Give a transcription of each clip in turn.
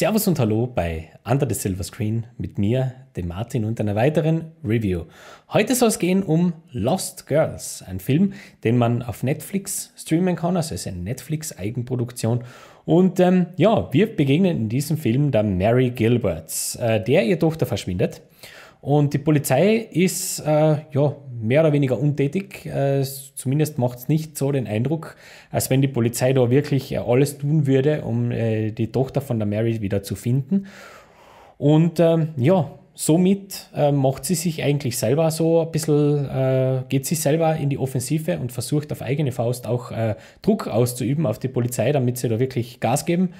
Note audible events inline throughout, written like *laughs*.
Servus und Hallo bei Under the Silver Screen mit mir, dem Martin und einer weiteren Review. Heute soll es gehen um Lost Girls, ein Film, den man auf Netflix streamen kann, also es ist eine Netflix-Eigenproduktion. Und ähm, ja, wir begegnen in diesem Film der Mary Gilberts, äh, der ihr Tochter verschwindet und die Polizei ist äh, ja, mehr oder weniger untätig. Äh, zumindest macht es nicht so den Eindruck, als wenn die Polizei da wirklich äh, alles tun würde, um äh, die Tochter von der Mary wieder zu finden. Und ähm, ja, somit äh, macht sie sich eigentlich selber so ein bisschen, äh, geht sie selber in die Offensive und versucht auf eigene Faust auch Druck auszuüben auf die Polizei, damit sie da wirklich Gas geben.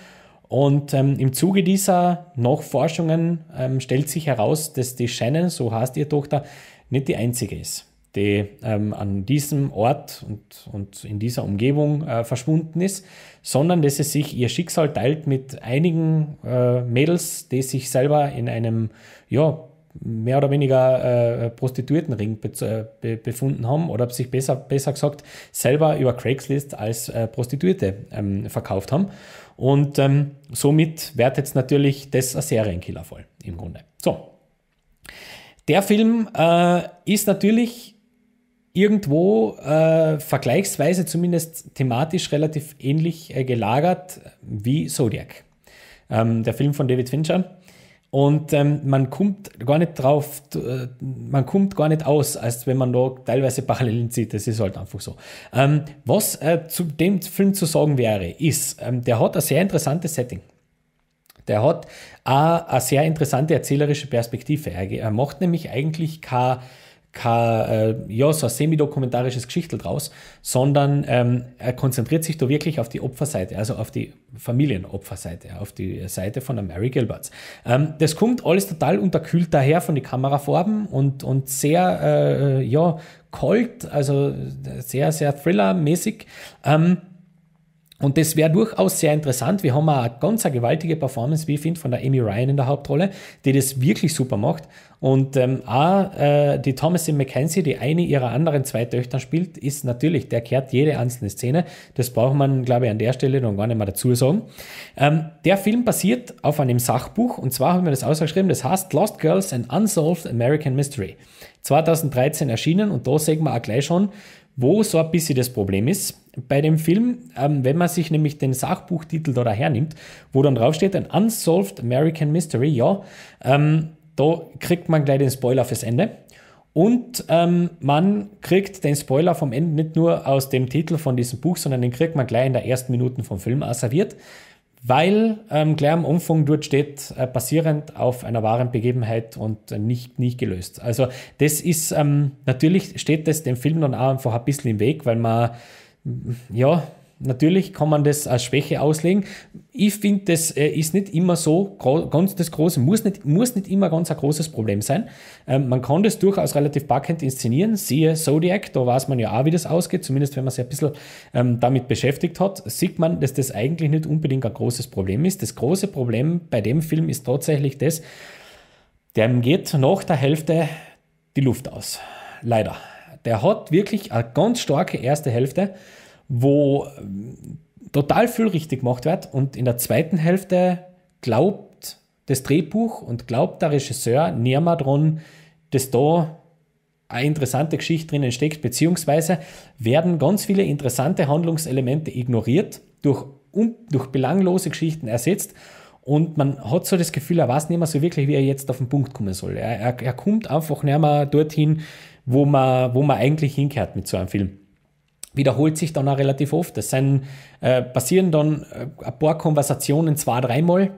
Und ähm, im Zuge dieser Nachforschungen ähm, stellt sich heraus, dass die Shannon, so heißt ihr Tochter, nicht die einzige ist, die ähm, an diesem Ort und, und in dieser Umgebung äh, verschwunden ist, sondern dass sie sich ihr Schicksal teilt mit einigen äh, Mädels, die sich selber in einem ja, mehr oder weniger äh, Prostituiertenring be äh, be befunden haben oder sich besser, besser gesagt selber über Craigslist als äh, Prostituierte ähm, verkauft haben. Und ähm, somit wird jetzt natürlich das ein Serienkiller voll im Grunde. So. Der Film äh, ist natürlich irgendwo äh, vergleichsweise zumindest thematisch relativ ähnlich äh, gelagert wie Zodiac. Ähm, der Film von David Fincher und ähm, man kommt gar nicht drauf, äh, man kommt gar nicht aus, als wenn man da teilweise Parallelen zieht. Das ist halt einfach so. Ähm, was äh, zu dem Film zu sagen wäre, ist, ähm, der hat ein sehr interessantes Setting. Der hat auch eine sehr interessante erzählerische Perspektive. Er, macht nämlich eigentlich kein kein äh, ja, so ein semi-dokumentarisches Geschichtel draus, sondern ähm, er konzentriert sich da wirklich auf die Opferseite, also auf die Familienopferseite, auf die Seite von der Mary Gilberts. Ähm, das kommt alles total unterkühlt daher von den Kamerafarben und, und sehr, äh, äh ja, cold, also sehr, sehr Thriller-mäßig. Ähm, und das wäre durchaus sehr interessant. Wir haben eine ganz eine gewaltige Performance, wie ich finde, von der Amy Ryan in der Hauptrolle, die das wirklich super macht. Und ähm, auch äh, die Thomasin McKenzie, die eine ihrer anderen zwei Töchter spielt, ist natürlich, der kehrt jede einzelne Szene. Das braucht man, glaube ich, an der Stelle noch gar nicht mehr dazu sagen. Ähm, der Film basiert auf einem Sachbuch und zwar haben wir das ausgeschrieben, das heißt Lost Girls and Unsolved American Mystery. 2013 erschienen und da sehen wir auch gleich schon, wo so ein bisschen das Problem ist bei dem Film, ähm, wenn man sich nämlich den Sachbuchtitel da hernimmt, wo dann draufsteht, ein Unsolved American Mystery, ja, ähm, da kriegt man gleich den Spoiler fürs Ende. Und ähm, man kriegt den Spoiler vom Ende nicht nur aus dem Titel von diesem Buch, sondern den kriegt man gleich in der ersten Minute vom Film asserviert weil ähm, klar im Umfang dort steht, äh, basierend auf einer wahren Begebenheit und äh, nicht, nicht gelöst. Also das ist, ähm, natürlich steht das dem Film dann auch einfach ein bisschen im Weg, weil man, ja, Natürlich kann man das als Schwäche auslegen. Ich finde, das äh, ist nicht immer so ganz das große, muss nicht, muss nicht immer ganz ein großes Problem sein. Ähm, man kann das durchaus relativ backend inszenieren. Siehe Zodiac, da weiß man ja auch, wie das ausgeht, zumindest wenn man sich ein bisschen ähm, damit beschäftigt hat, sieht man, dass das eigentlich nicht unbedingt ein großes Problem ist. Das große Problem bei dem Film ist tatsächlich das, dem geht nach der Hälfte die Luft aus. Leider. Der hat wirklich eine ganz starke erste Hälfte wo ähm, total viel richtig gemacht wird und in der zweiten Hälfte glaubt das Drehbuch und glaubt der Regisseur näher mal dran, dass da eine interessante Geschichte drinnen steckt, beziehungsweise werden ganz viele interessante Handlungselemente ignoriert, durch, um, durch belanglose Geschichten ersetzt und man hat so das Gefühl, er weiß nicht mehr so wirklich, wie er jetzt auf den Punkt kommen soll. Er, er, er kommt einfach nicht mehr dorthin, wo man, wo man eigentlich hinkehrt mit so einem Film wiederholt sich dann auch relativ oft. Es äh, passieren dann äh, ein paar Konversationen zwei, dreimal.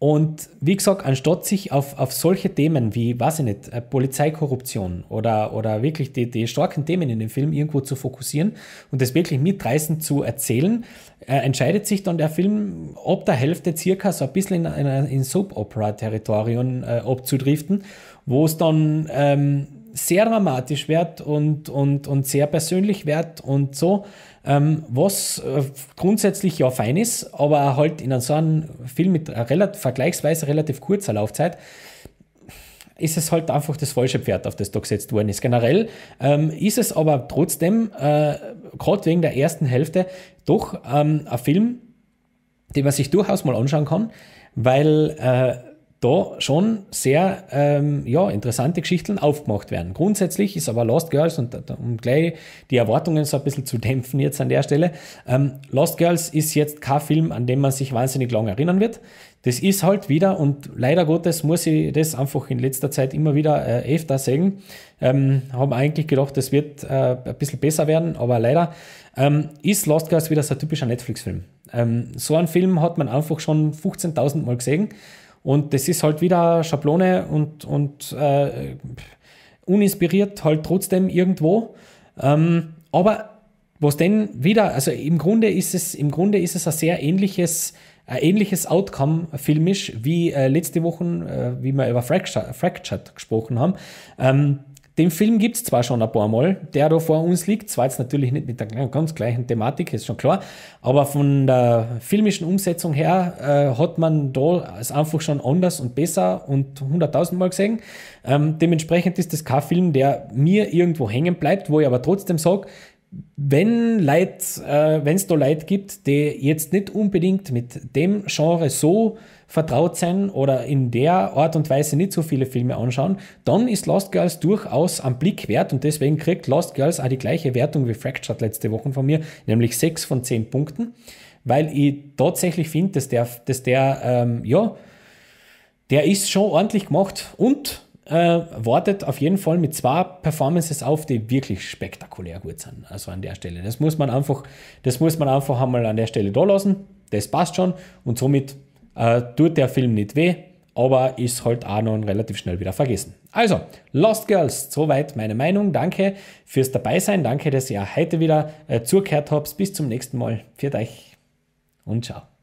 Und wie gesagt, anstatt sich auf, auf solche Themen wie, weiß ich nicht, äh, Polizeikorruption oder, oder wirklich die, die starken Themen in dem Film irgendwo zu fokussieren und das wirklich mitreißend zu erzählen, äh, entscheidet sich dann der Film ob der Hälfte circa so ein bisschen in, in, in Soap-Opera-Territorien äh, abzudriften, wo es dann ähm, sehr dramatisch wird und, und, und sehr persönlich wird und so, ähm, was äh, grundsätzlich ja fein ist, aber halt in so einem Film mit relativ, vergleichsweise relativ kurzer Laufzeit ist es halt einfach das falsche Pferd, auf das da gesetzt worden ist. Generell ähm, ist es aber trotzdem, äh, gerade wegen der ersten Hälfte, doch ähm, ein Film, den man sich durchaus mal anschauen kann, weil äh, da schon sehr ähm, ja, interessante Geschichten aufgemacht werden. Grundsätzlich ist aber Lost Girls, und um gleich die Erwartungen so ein bisschen zu *laughs* dämpfen jetzt an der Stelle, ähm, Lost Girls ist jetzt kein Film, an dem man sich wahnsinnig lang erinnern wird. Das ist halt wieder, und leider Gottes muss ich das einfach in letzter Zeit immer wieder äh, öfter sagen, ähm, haben eigentlich gedacht, das wird äh, ein bisschen besser werden, aber leider ähm, ist Lost Girls wieder so ein typischer Netflix-Film. Ähm, so einen Film hat man einfach schon 15.000 Mal gesehen und das ist halt wieder Schablone und, und äh, uninspiriert halt trotzdem irgendwo. Ähm, aber was denn wieder, also im Grunde ist es, im Grunde ist es ein sehr ähnliches, ein ähnliches Outcome filmisch wie äh, letzte Woche, äh, wie wir über Fractured, Fractured gesprochen haben. Ähm, den Film gibt es zwar schon ein paar Mal, der da vor uns liegt, zwar jetzt natürlich nicht mit der ganz gleichen Thematik, ist schon klar, aber von der filmischen Umsetzung her äh, hat man da es einfach schon anders und besser und hunderttausendmal gesehen. Ähm, dementsprechend ist das kein Film, der mir irgendwo hängen bleibt, wo ich aber trotzdem sage, wenn Leid, äh, es da Leute gibt, die jetzt nicht unbedingt mit dem Genre so vertraut sein oder in der Art und Weise nicht so viele Filme anschauen, dann ist Lost Girls durchaus am Blick wert und deswegen kriegt Lost Girls auch die gleiche Wertung wie Fractured letzte Woche von mir, nämlich 6 von 10 Punkten, weil ich tatsächlich finde, dass der, dass der ähm, ja, der ist schon ordentlich gemacht und äh, wartet auf jeden Fall mit zwei Performances auf, die wirklich spektakulär gut sind. Also an der Stelle. Das muss man einfach, das muss man einfach einmal an der Stelle da lassen. Das passt schon. Und somit äh, tut der Film nicht weh, aber ist halt auch noch relativ schnell wieder vergessen. Also, Lost Girls, soweit meine Meinung. Danke fürs Dabeisein. Danke, dass ihr heute wieder äh, zugehört habt. Bis zum nächsten Mal. Für euch und ciao.